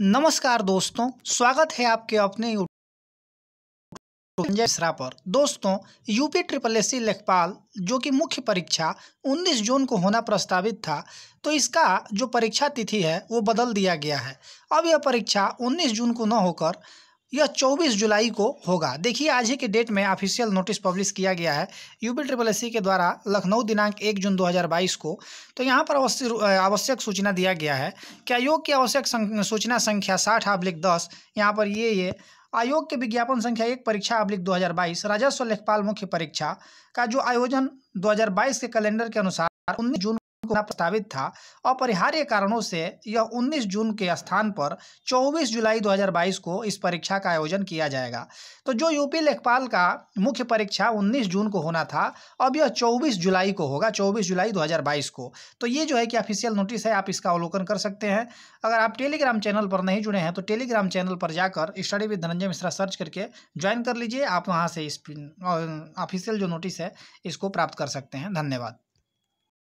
नमस्कार दोस्तों स्वागत है आपके अपने संजय मिश्रा पर दोस्तों यूपी ट्रिपल एस सी लेखपाल जो कि मुख्य परीक्षा 19 जून को होना प्रस्तावित था तो इसका जो परीक्षा तिथि है वो बदल दिया गया है अब यह परीक्षा 19 जून को न होकर यह 24 जुलाई को होगा देखिए आज ही के डेट में ऑफिशियल नोटिस पब्लिश किया गया है यूपी ट्रिपल एस के द्वारा लखनऊ दिनांक 1 जून 2022 को तो यहाँ पर आवश्यक सूचना दिया गया है कि आयोग की आवश्यक सूचना संख्या साठ अब्लिक दस यहाँ पर ये ये आयोग के विज्ञापन संख्या एक परीक्षा अब्लिक दो राजस्व लेखपाल मुख्य परीक्षा का जो आयोजन दो के कैलेंडर के अनुसार उन्नीस जून प्रस्तावित था अपरिहार्य कारणों से यह 19 जून के स्थान पर 24 जुलाई 2022 को इस परीक्षा का आयोजन किया जाएगा तो जो यूपी लेखपाल का मुख्य परीक्षा 19 जून को होना था अब यह 24 जुलाई को होगा 24 जुलाई 2022 को तो ये जो है कि ऑफिशियल नोटिस है आप इसका अवलोकन कर सकते हैं अगर आप टेलीग्राम चैनल पर नहीं जुड़े हैं तो टेलीग्राम चैनल पर जाकर study with Dhananjay Mishra search करके ज्वाइन कर लीजिए आप वहाँ से इस ऑफिशियल जो नोटिस है इसको प्राप्त कर सकते हैं धन्यवाद